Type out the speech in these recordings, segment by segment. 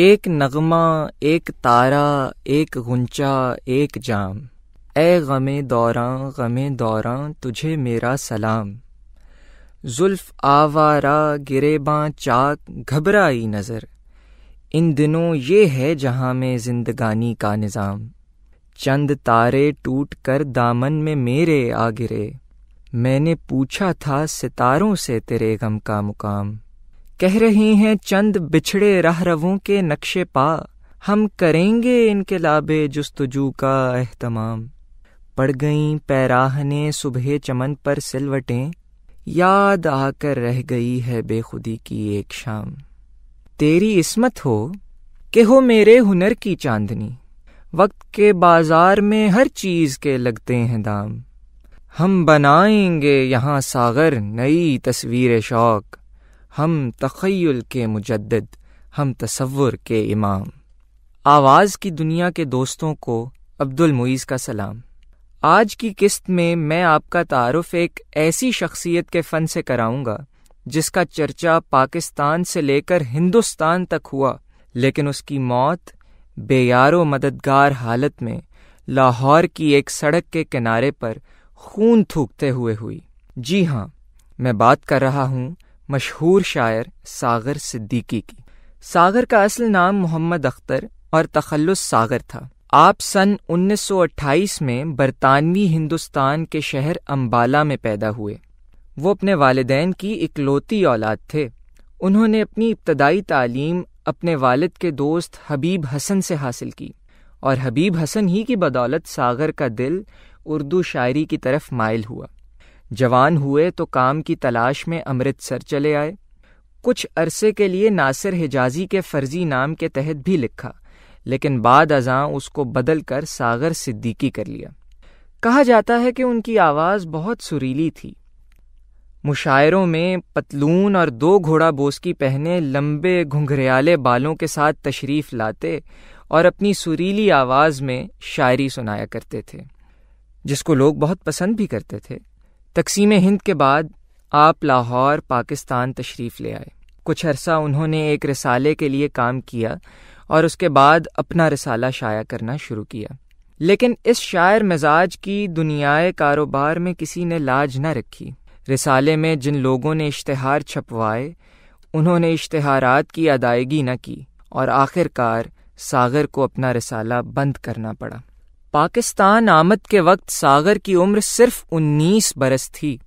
एक नगमा एक तारा एक गुंचा एक जाम ए गमे दौरा गमे दौरा तुझे मेरा सलाम जुल्फ आवारा गिरेबा चाक घबराई नज़र इन दिनों ये है जहाँ में जिंदगानी का निज़ाम चंद तारे टूट कर दामन में मेरे आ गिरे मैंने पूछा था सितारों से तेरे गम का मुकाम कह रही हैं चंद बिछड़े रहरवों के नक्शे पा हम करेंगे इनके लाबे जस्तजू का अहतमाम पड़ गई पैराहने सुबह चमन पर सिलवटें याद आकर रह गई है बेखुदी की एक शाम तेरी इसमत हो कि हो मेरे हुनर की चांदनी वक्त के बाजार में हर चीज के लगते हैं दाम हम बनाएंगे यहाँ सागर नई तस्वीर शौक हम तखयल के मुजद हम तसवुर के इमाम आवाज़ की दुनिया के दोस्तों को अब्दुल मुईज़ का सलाम आज की किस्त में मैं आपका तारफ़ एक ऐसी शख्सियत के फ़न से कराऊंगा जिसका चर्चा पाकिस्तान से लेकर हिंदुस्तान तक हुआ लेकिन उसकी मौत बेयारो मददगार हालत में लाहौर की एक सड़क के किनारे पर खून थूकते हुए हुई जी हाँ मैं बात कर रहा हूँ मशहूर शायर सागर सिद्दीकी की सागर का असल नाम मोहम्मद अख्तर और तखल्लुस सागर था आप सन 1928 में बरतानवी हिंदुस्तान के शहर अम्बाला में पैदा हुए वो अपने वालदेन की इकलौती औलाद थे उन्होंने अपनी इब्तदाई तालीम अपने वालिद के दोस्त हबीब हसन से हासिल की और हबीब हसन ही की बदौलत सागर का दिल उर्दू शायरी की तरफ मायल हुआ जवान हुए तो काम की तलाश में अमृतसर चले आए कुछ अरसे के लिए नासिर हिजाजी के फर्जी नाम के तहत भी लिखा लेकिन बाद अजा उसको बदल कर सागर सिद्दीकी कर लिया कहा जाता है कि उनकी आवाज़ बहुत सुरीली थी मुशायरों में पतलून और दो घोड़ा बोसकी पहने लंबे घुंघरियाले बालों के साथ तशरीफ़ लाते और अपनी सुरीली आवाज़ में शायरी सुनाया करते थे जिसको लोग बहुत पसंद भी करते थे तकसीम हिंद के बाद आप लाहौर पाकिस्तान तशरीफ़ ले आए कुछ अरसा उन्होंने एक रिसाले के लिए काम किया और उसके बाद अपना रिसाला शाया करना शुरू किया लेकिन इस शायर मिजाज की दुनियाए कारोबार में किसी ने लाज न रखी रिसाले में जिन लोगों ने इश्तहार छपवाए उन्होंने इश्तहारात की अदायगी न की और आखिरकार सागर को अपना रिसाला बंद करना पड़ा पाकिस्तान आमद के वक्त सागर की उम्र सिर्फ उन्नीस बरस थी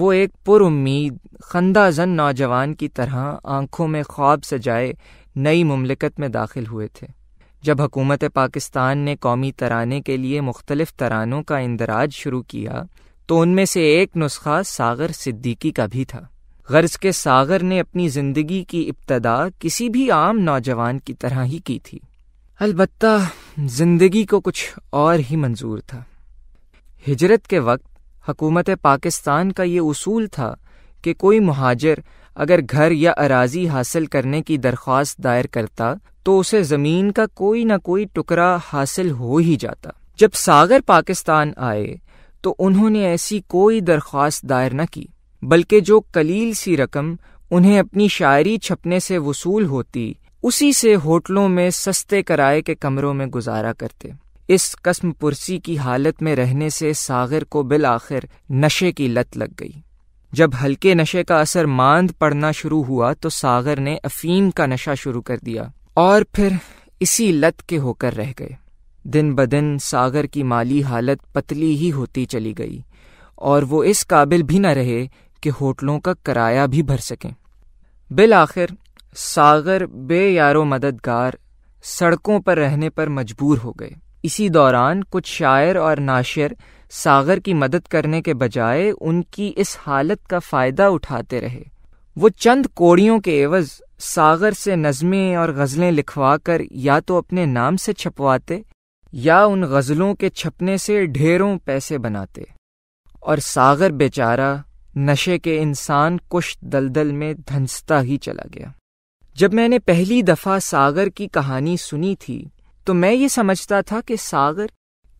वो एक पुरुद खंदा जन नौजवान की तरह आंखों में ख्वाब सजाए नई ममलिकत में दाखिल हुए थे जब हकूमत पाकिस्तान ने कौमी तराने के लिए मुख्तलिफ तरानों का इंदराज शुरू किया तो उनमें से एक नुस्खा सागर सिद्दीकी का भी था गर्ज के सागर ने अपनी ज़िंदगी की इब्तदा किसी भी आम नौजवान की तरह ही की थी अलबत्ता ज़िंदगी को कुछ और ही मंजूर था हिजरत के वक्त हकूमत पाकिस्तान का ये उसूल था कि कोई महाजर अगर घर या अराजी हासिल करने की दरख्वास्त दायर करता तो उसे ज़मीन का कोई ना कोई टुकड़ा हासिल हो ही जाता जब सागर पाकिस्तान आए तो उन्होंने ऐसी कोई दरख्वास्त दायर न की बल्कि जो कलील सी रकम उन्हें अपनी शायरी छपने से वसूल होती उसी से होटलों में सस्ते किराए के कमरों में गुजारा करते इस कस्म पुरसी की हालत में रहने से सागर को बिल आखिर नशे की लत लग गई जब हल्के नशे का असर मांद पड़ना शुरू हुआ तो सागर ने अफीम का नशा शुरू कर दिया और फिर इसी लत के होकर रह गए दिन ब दिन सागर की माली हालत पतली ही होती चली गई और वो इस काबिल भी न रहे कि होटलों का किराया भी भर सकें बिल आखिर सागर बे यारो मददगार सड़कों पर रहने पर मजबूर हो गए इसी दौरान कुछ शायर और नाशिर सागर की मदद करने के बजाय उनकी इस हालत का फ़ायदा उठाते रहे वो चंद कोड़ियों के एवज सागर से नज़में और गज़लें लिखवाकर या तो अपने नाम से छपवाते या उन गज़लों के छपने से ढेरों पैसे बनाते और सागर बेचारा नशे के इंसान कुश दलदल में धंसता ही चला गया जब मैंने पहली दफा सागर की कहानी सुनी थी तो मैं ये समझता था कि सागर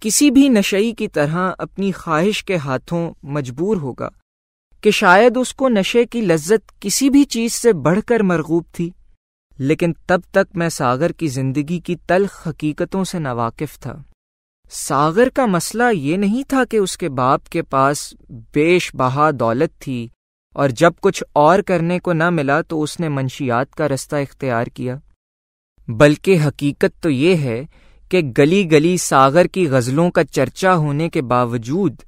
किसी भी नशई की तरह अपनी ख्वाहिश के हाथों मजबूर होगा कि शायद उसको नशे की लज्जत किसी भी चीज से बढ़कर मरगूब थी लेकिन तब तक मैं सागर की जिंदगी की तलख हकीकतों से नावाकिफ था सागर का मसला ये नहीं था कि उसके बाप के पास बेश बहा दौलत थी और जब कुछ और करने को न मिला तो उसने मंशियात का रास्ता इख्तियार किया बल्कि हकीकत तो ये है कि गली गली सागर की गज़लों का चर्चा होने के बावजूद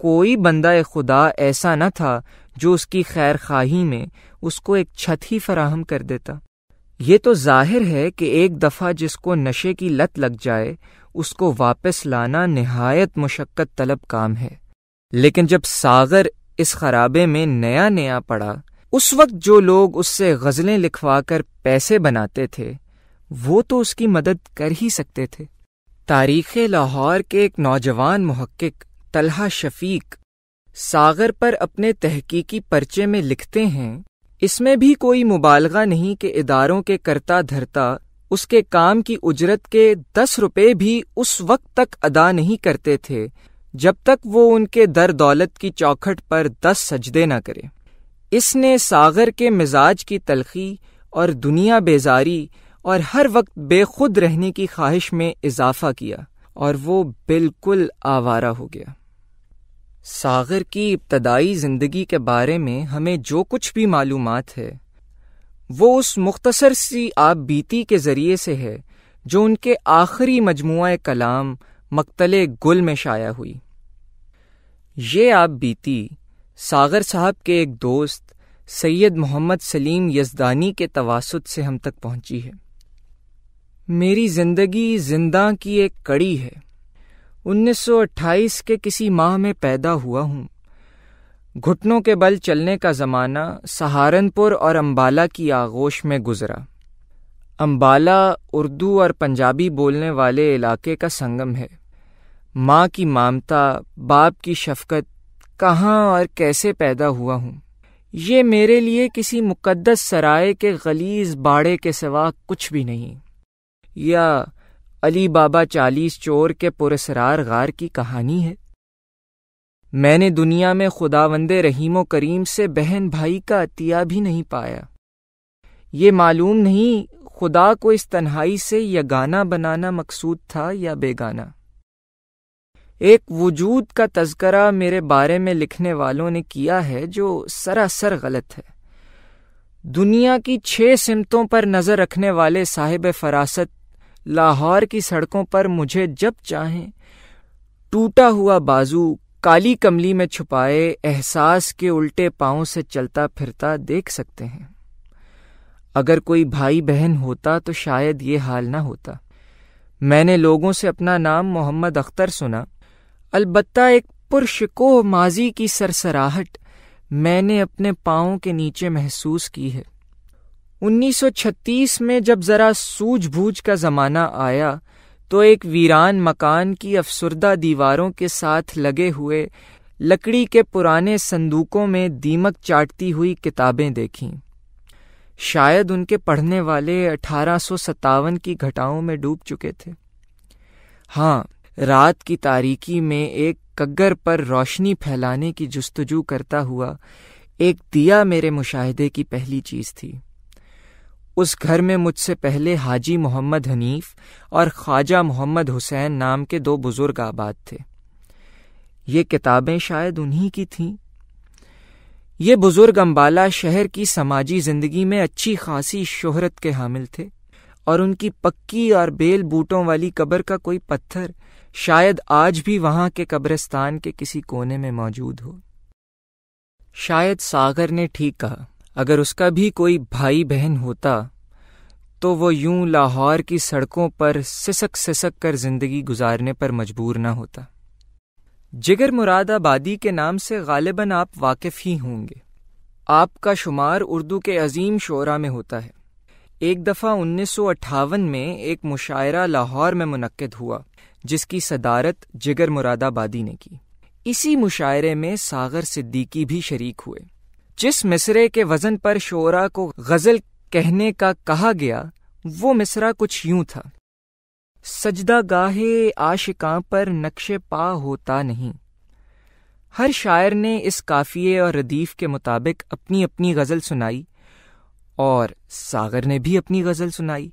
कोई बंदा खुदा ऐसा न था जो उसकी खैर खाही में उसको एक छत ही फराहम कर देता ये तो जाहिर है कि एक दफ़ा जिसको नशे की लत लग जाए उसको वापस लाना नहायत मुशक्क़त तलब काम है लेकिन जब सागर इस खराबे में नया नया पड़ा उस वक्त जो लोग उससे गज़लें लिखवा कर पैसे बनाते थे वो तो उसकी मदद कर ही सकते थे तारीख़ लाहौर के एक नौजवान महक्क तलहा शफीक सागर पर अपने तहकीकी पर्चे में लिखते हैं इसमें भी कोई मुबालगा नहीं कि इदारों के करता धरता उसके काम की उजरत के दस रुपये भी उस वक्त तक अदा नहीं करते थे जब तक वो उनके दर दौलत की चौखट पर दस सजदे न करे इसने सागर के मिजाज की तलखी और दुनिया बेजारी और हर वक्त बेखुद रहने की ख्वाहिश में इजाफा किया और वो बिल्कुल आवारा हो गया सागर की इब्तदाई ज़िंदगी के बारे में हमें जो कुछ भी मालूम है वो उस मुख्तसर सी आप बीती के ज़रिए से है जो उनके आखिरी मजमु कलाम मकतले गुल में शाया हुई ये आप बीती सागर साहब के एक दोस्त सैयद मोहम्मद सलीम यजदानी के तवासुत से हम तक पहुंची है मेरी जिंदगी जिंदा की एक कड़ी है 1928 के किसी माह में पैदा हुआ हूँ घुटनों के बल चलने का ज़माना सहारनपुर और अंबाला की आगोश में गुजरा अंबाला उर्दू और पंजाबी बोलने वाले इलाके का संगम है माँ की मामता बाप की शफकत कहाँ और कैसे पैदा हुआ हूँ ये मेरे लिए किसी मुकद्दस सराय के गलीज बाड़े के सिवा कुछ भी नहीं या अली बाबा चालीस चोर के पुरसरार गार की कहानी है मैंने दुनिया में खुदावंदे रहीम करीम से बहन भाई का अतिया भी नहीं पाया ये मालूम नहीं खुदा को इस तन्हाई से यह गाना बनाना मकसूद था या बेगाना एक वजूद का तस्करा मेरे बारे में लिखने वालों ने किया है जो सरासर गलत है दुनिया की छह सिमतों पर नज़र रखने वाले साहिब फरासत लाहौर की सड़कों पर मुझे जब चाहें टूटा हुआ बाजू काली कमली में छुपाए एहसास के उल्टे पाओ से चलता फिरता देख सकते हैं अगर कोई भाई बहन होता तो शायद ये हाल ना होता मैंने लोगों से अपना नाम मोहम्मद अख्तर सुना अलबत्ता एक पुरशकोह माजी की सरसराहट मैंने अपने पाओ के नीचे महसूस की है 1936 में जब ज़रा सूझबूझ का ज़माना आया तो एक वीरान मकान की अफसरदा दीवारों के साथ लगे हुए लकड़ी के पुराने संदूकों में दीमक चाटती हुई किताबें देखी शायद उनके पढ़ने वाले अठारह की घटाओं में डूब चुके थे हाँ रात की तारीकी में एक कग्गर पर रोशनी फैलाने की जस्तजू करता हुआ एक दिया मेरे मुशाहदे की पहली चीज़ थी उस घर में मुझसे पहले हाजी मोहम्मद हनीफ और ख्वाजा मोहम्मद हुसैन नाम के दो बुज़ुर्ग आबाद थे ये किताबें शायद उन्हीं की थीं ये बुज़ुर्ग अम्बाला शहर की समाजी ज़िंदगी में अच्छी खासी शोहरत के हामिल थे और उनकी पक्की और बेल बूटों वाली कब्र का कोई पत्थर शायद आज भी वहां के कब्रिस्तान के किसी कोने में मौजूद हो शायद सागर ने ठीक कहा अगर उसका भी कोई भाई बहन होता तो वो यूं लाहौर की सड़कों पर सिसक सिसक कर जिंदगी गुजारने पर मजबूर ना होता जिगर मुरादाबादी के नाम से गालिबा आप वाकिफ ही होंगे आपका शुमार उर्दू के अजीम शोरा में होता है एक दफ़ा उन्नीस में एक मुशायरा लाहौर में मुनद हुआ जिसकी सदारत जिगर मुरादाबादी ने की इसी मुशायरे में सागर सिद्दीकी भी शरीक हुए जिस मिसरे के वजन पर शोरा को गज़ल कहने का कहा गया वो मिसरा कुछ यूं था सजदा गाहे आशिका पर नक्शे पा होता नहीं हर शायर ने इस काफिये और रदीफ के मुताबिक अपनी अपनी गज़ल सुनाई और सागर ने भी अपनी गज़ल सुनाई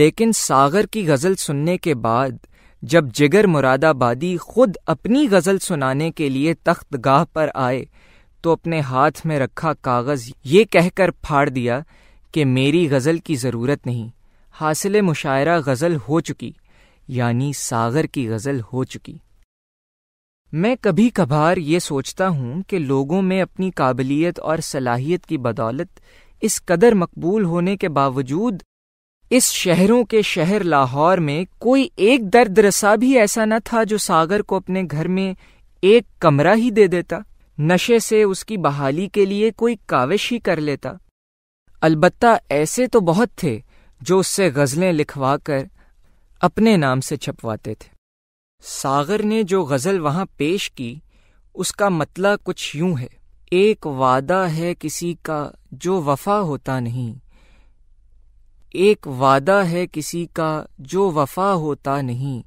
लेकिन सागर की गज़ल सुनने के बाद जब जिगर मुरादाबादी खुद अपनी गज़ल सुनाने के लिए तख्त गाह पर आए तो अपने हाथ में रखा कागज़ ये कहकर फाड़ दिया कि मेरी गज़ल की ज़रूरत नहीं हासिल मुशायरा गज़ल हो चुकी यानी सागर की गज़ल हो चुकी मैं कभी कभार ये सोचता हूँ कि लोगों में अपनी काबिलियत और सलाहियत की बदौलत इस कदर मकबूल होने के बावजूद इस शहरों के शहर लाहौर में कोई एक दर्द रसा भी ऐसा न था जो सागर को अपने घर में एक कमरा ही दे देता नशे से उसकी बहाली के लिए कोई काविश ही कर लेता अलबत्ता ऐसे तो बहुत थे जो उससे गज़लें लिखवाकर अपने नाम से छपवाते थे सागर ने जो गज़ल वहाँ पेश की उसका मतला कुछ यूं है एक वादा है किसी का जो वफा होता नहीं एक वादा है किसी का जो वफा होता नहीं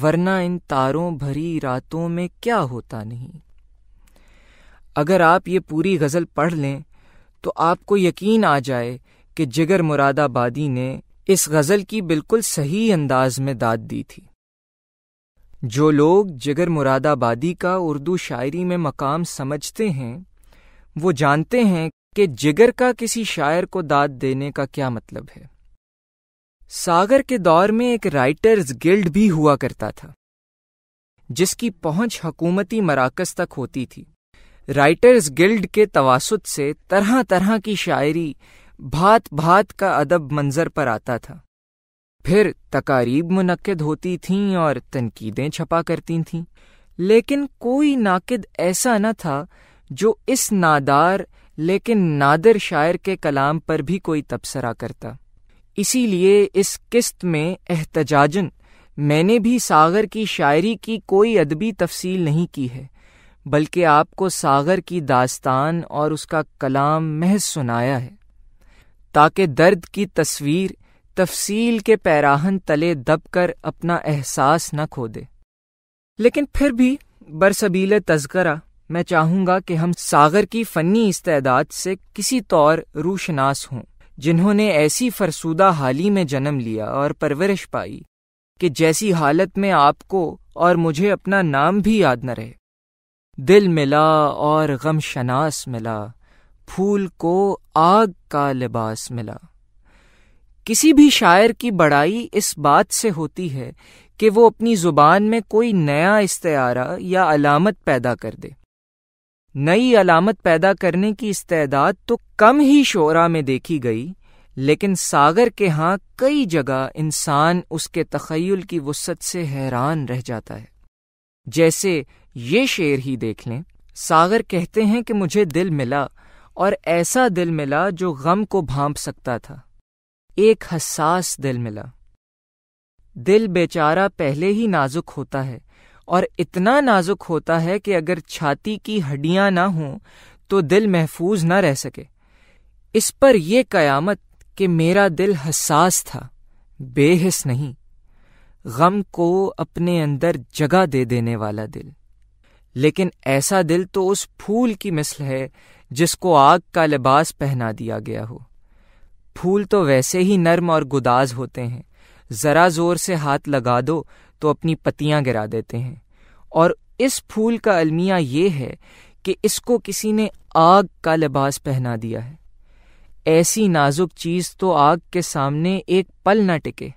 वरना इन तारों भरी रातों में क्या होता नहीं अगर आप ये पूरी गज़ल पढ़ लें तो आपको यकीन आ जाए कि जिगर मुरादाबादी ने इस गज़ल की बिल्कुल सही अंदाज में दाद दी थी जो लोग जिगर मुरादाबादी का उर्दू शायरी में मकाम समझते हैं वो जानते हैं कि जिगर का किसी शायर को दाद देने का क्या मतलब है सागर के दौर में एक राइटर्स गिल्ड भी हुआ करता था जिसकी पहुंच हकूमती मराकज तक होती थी राइटर्स गिल्ड के तवासुत से तरह तरह की शायरी भात भात का अदब मंजर पर आता था फिर तकारीब मुनद होती थीं और तनकीदें छपा करती थीं लेकिन कोई नाकिद ऐसा न था जो इस नादार लेकिन नादिर शायर के कलाम पर भी कोई तबसरा करता इसीलिए इस किस्त में एहतजाजन मैंने भी सागर की शायरी की कोई अदबी तफसील नहीं की है बल्कि आपको सागर की दास्तान और उसका कलाम महज सुनाया है ताकि दर्द की तस्वीर तफसील के पैराहन तले दबकर अपना एहसास न खो दे लेकिन फिर भी बरसबील तस्करा मैं चाहूँगा कि हम सागर की फ़नी इस्तेदाद से किसी तौर रूशनास हों जिन्होंने ऐसी फरसूदा हाली में जन्म लिया और परवरिश पाई कि जैसी हालत में आपको और मुझे अपना नाम भी याद न रहे दिल मिला और गम शनास मिला फूल को आग का लिबास मिला किसी भी शायर की बड़ाई इस बात से होती है कि वो अपनी जुबान में कोई नया इस्तारा या अलामत पैदा कर दे नई अलामत पैदा करने की इस्तेदाद तो कम ही शोरा में देखी गई लेकिन सागर के यहाँ कई जगह इंसान उसके तखयल की वसत से हैरान रह जाता है जैसे ये शेर ही देख लें सागर कहते हैं कि मुझे दिल मिला और ऐसा दिल मिला जो गम को भांप सकता था एक हसास दिल मिला दिल बेचारा पहले ही नाजुक होता है और इतना नाजुक होता है कि अगर छाती की हड्डियां ना हों तो दिल महफूज ना रह सके इस पर यह कयामत कि मेरा दिल हसास था बेहिस नहीं गम को अपने अंदर जगह दे देने वाला दिल लेकिन ऐसा दिल तो उस फूल की मिसल है जिसको आग का लिबास पहना दिया गया हो फूल तो वैसे ही नर्म और गुदाज होते हैं ज़रा ज़ोर से हाथ लगा दो तो अपनी पतियां गिरा देते हैं और इस फूल का अलमिया ये है कि इसको किसी ने आग का लिबास पहना दिया है ऐसी नाजुक चीज़ तो आग के सामने एक पल न टिके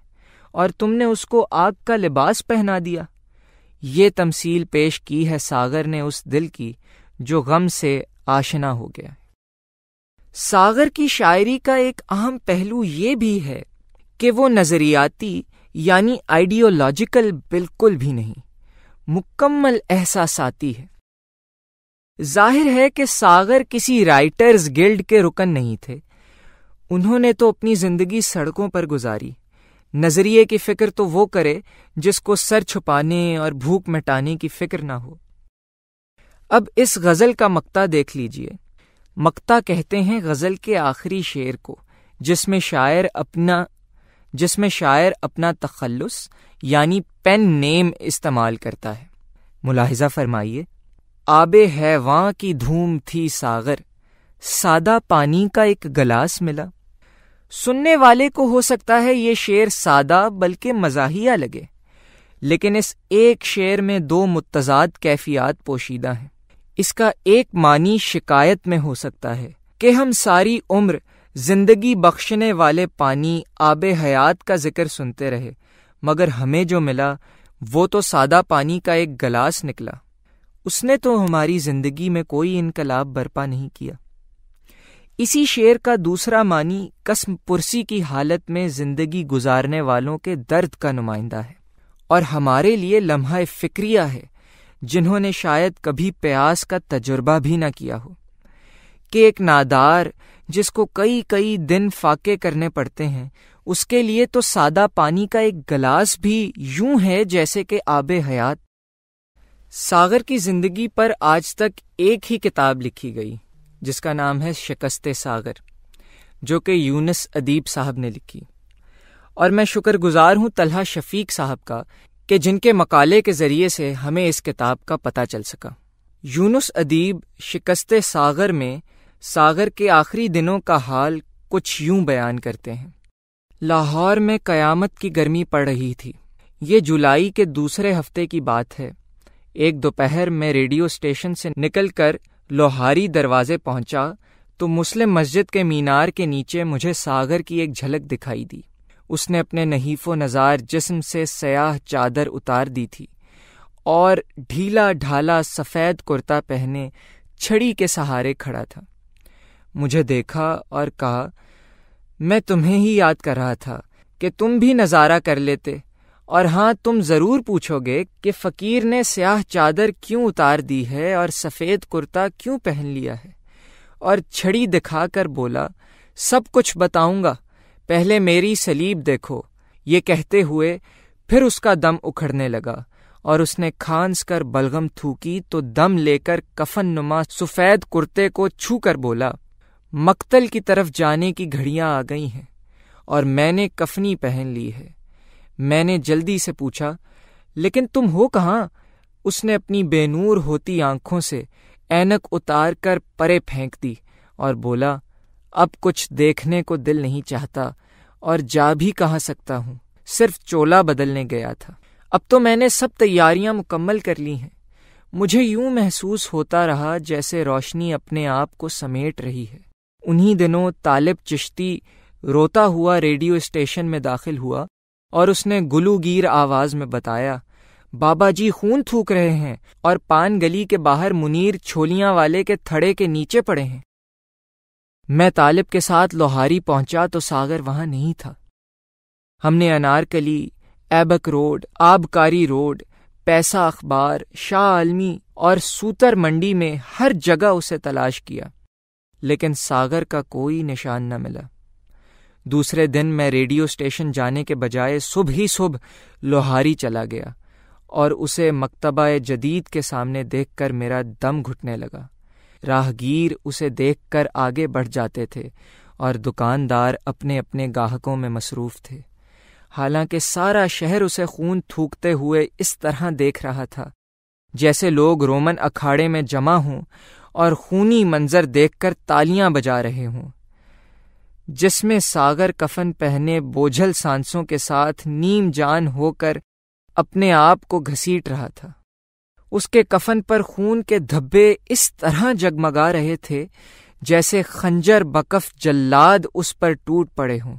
और तुमने उसको आग का लिबास पहना दिया ये तमसील पेश की है सागर ने उस दिल की जो गम से आशना हो गया सागर की शायरी का एक अहम पहलू ये भी है कि वो नज़रियाती यानी आइडियोलॉजिकल बिल्कुल भी नहीं मुकम्मल एहसासाती है जाहिर है कि सागर किसी राइटर्स गिल्ड के रुकन नहीं थे उन्होंने तो अपनी जिंदगी सड़कों पर गुजारी नजरिए की फिक्र तो वो करे जिसको सर छुपाने और भूख मिटाने की फिक्र ना हो अब इस गजल का मक्ता देख लीजिए मक्ता कहते हैं गजल के आखिरी शेर को जिसमें शायर अपना जिसमें शायर अपना तखलस यानी पेन नेम इस्तेमाल करता है मुलाहिजा फरमाइए आब हैवां की धूम थी सागर सादा पानी का एक गलास मिला सुनने वाले को हो सकता है ये शेर सादा बल्कि मजाहिया लगे लेकिन इस एक शेर में दो मुतजाद कैफियात पोशीदा हैं इसका एक मानी शिकायत में हो सकता है कि हम सारी उम्र जिंदगी बख्शने वाले पानी आब हयात का जिक्र सुनते रहे मगर हमें जो मिला वो तो सादा पानी का एक गलास निकला उसने तो हमारी जिंदगी में कोई इनकलाब बर्पा नहीं किया इसी शेर का दूसरा मानी कसम पुरसी की हालत में जिंदगी गुजारने वालों के दर्द का नुमाइंदा है और हमारे लिए लम्हा फिक्रिया है जिन्होंने शायद कभी प्यास का तजुर्बा भी ना किया हो कि एक नादार जिसको कई कई दिन फाके करने पड़ते हैं उसके लिए तो सादा पानी का एक गिलास भी यूं है जैसे कि आब हयात सागर की जिंदगी पर आज तक एक ही किताब लिखी गई जिसका नाम है शिकस्त सागर जो कि यूनस अदीब साहब ने लिखी और मैं शुक्रगुजार हूं तलहा शफीक साहब का कि जिनके मकाले के ज़रिए से हमें इस किताब का पता चल सका यूनुस अदीब शिकस्त सागर में सागर के आखिरी दिनों का हाल कुछ यूं बयान करते हैं लाहौर में कयामत की गर्मी पड़ रही थी ये जुलाई के दूसरे हफ्ते की बात है एक दोपहर में रेडियो स्टेशन से निकलकर लोहारी दरवाजे पहुंचा तो मुस्लिम मस्जिद के मीनार के नीचे मुझे सागर की एक झलक दिखाई दी उसने अपने नहीफो नज़ार जिस्म से सयाह चादर उतार दी थी और ढीला ढाला सफ़ेद कुर्ता पहने छड़ी के सहारे खड़ा था मुझे देखा और कहा मैं तुम्हें ही याद कर रहा था कि तुम भी नज़ारा कर लेते और हाँ तुम ज़रूर पूछोगे कि फ़कीर ने स्याह चादर क्यों उतार दी है और सफ़ेद कुर्ता क्यों पहन लिया है और छड़ी दिखाकर बोला सब कुछ बताऊंगा पहले मेरी सलीब देखो ये कहते हुए फिर उसका दम उखड़ने लगा और उसने खांस कर बलगम थूकी तो दम लेकर कफन नुमा सफ़ेद कुर्ते को छू कर बोला मक्तल की तरफ जाने की घड़ियां आ गई हैं और मैंने कफनी पहन ली है मैंने जल्दी से पूछा लेकिन तुम हो कहाँ उसने अपनी बेनूर होती आंखों से ऐनक उतार कर परे फेंक दी और बोला अब कुछ देखने को दिल नहीं चाहता और जा भी कहाँ सकता हूँ सिर्फ चोला बदलने गया था अब तो मैंने सब तैयारियां मुकम्मल कर ली हैं मुझे यूं महसूस होता रहा जैसे रोशनी अपने आप को समेट रही है उन्हीं दिनों तालिब चिश्ती रोता हुआ रेडियो स्टेशन में दाखिल हुआ और उसने गुलूगीर आवाज में बताया बाबा जी खून थूक रहे हैं और पान गली के बाहर मुनीर छोलियां वाले के थड़े के नीचे पड़े हैं मैं तालिब के साथ लोहारी पहुंचा तो सागर वहां नहीं था हमने अनारकली एबक रोड आबकारी रोड पैसा अखबार शाह आलमी और सूतर मंडी में हर जगह उसे तलाश किया लेकिन सागर का कोई निशान न मिला दूसरे दिन मैं रेडियो स्टेशन जाने के बजाय सुबह ही सुबह लोहारी चला गया और उसे मकतबा जदीद के सामने देखकर मेरा दम घुटने लगा राहगीर उसे देखकर आगे बढ़ जाते थे और दुकानदार अपने अपने गाहकों में मसरूफ़ थे हालांकि सारा शहर उसे खून थूकते हुए इस तरह देख रहा था जैसे लोग रोमन अखाड़े में जमा हों और खूनी मंजर देखकर तालियां बजा रहे हों जिसमें सागर कफन पहने बोझल सांसों के साथ नीम जान होकर अपने आप को घसीट रहा था उसके कफन पर खून के धब्बे इस तरह जगमगा रहे थे जैसे खंजर बकफ जल्लाद उस पर टूट पड़े हों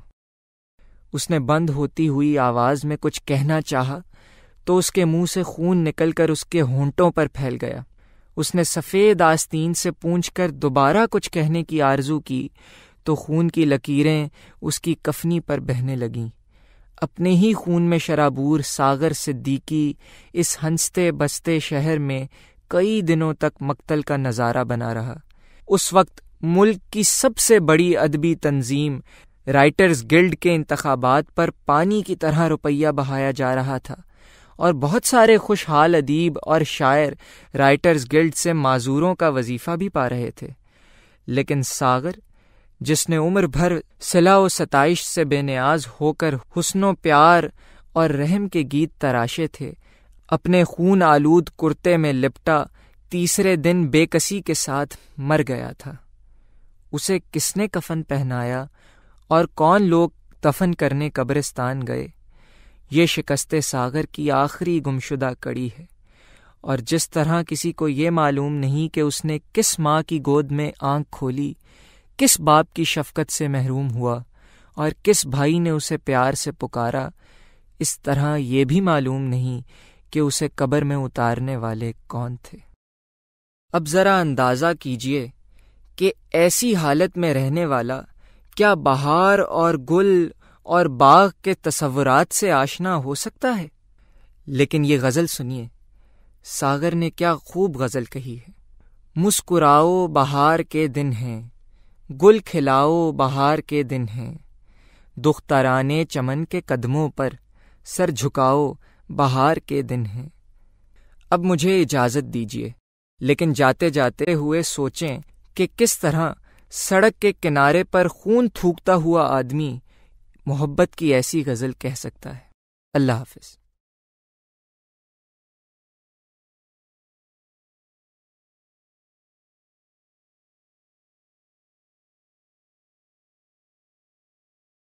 उसने बंद होती हुई आवाज में कुछ कहना चाहा तो उसके मुंह से खून निकलकर उसके होंठों पर फैल गया उसने सफ़ेद आस्तीन से पूछ कर दोबारा कुछ कहने की आरजू की तो खून की लकीरें उसकी कफनी पर बहने लगीं अपने ही खून में शराबूर सागर सिद्दीकी इस हंसते बसते शहर में कई दिनों तक मक्तल का नज़ारा बना रहा उस वक्त मुल्क की सबसे बड़ी अदबी तंजीम राइटर्स गिल्ड के इंतबात पर पानी की तरह रुपया बहाया जा रहा था और बहुत सारे खुशहाल अदीब और शायर राइटर्स गिल्ड से माजूरों का वजीफ़ा भी पा रहे थे लेकिन सागर जिसने उम्र भर सिला व सताइश से बेनियाज होकर हुस्नो प्यार और रहम के गीत तराशे थे अपने खून आलूद कुर्ते में लिपटा तीसरे दिन बेकसी के साथ मर गया था उसे किसने कफन पहनाया और कौन लोग दफन करने कब्रिस्तान गए ये शिकस्त सागर की आखिरी गुमशुदा कड़ी है और जिस तरह किसी को ये मालूम नहीं कि उसने किस माँ की गोद में आंख खोली किस बाप की शफकत से महरूम हुआ और किस भाई ने उसे प्यार से पुकारा इस तरह ये भी मालूम नहीं कि उसे कब्र में उतारने वाले कौन थे अब ज़रा अंदाज़ा कीजिए कि ऐसी हालत में रहने वाला क्या बहार और गुल और बाग के तस्वुरात से आशना हो सकता है लेकिन ये गज़ल सुनिए सागर ने क्या खूब गज़ल कही है मुस्कुराओ बहार के दिन हैं गुल खिलाओ बहार के दिन हैं दुख्तराने चमन के कदमों पर सर झुकाओ बहार के दिन हैं अब मुझे इजाज़त दीजिए लेकिन जाते जाते हुए सोचें कि किस तरह सड़क के किनारे पर खून थूकता हुआ आदमी मोहब्बत की ऐसी गज़ल कह सकता है अल्लाह हाफिज़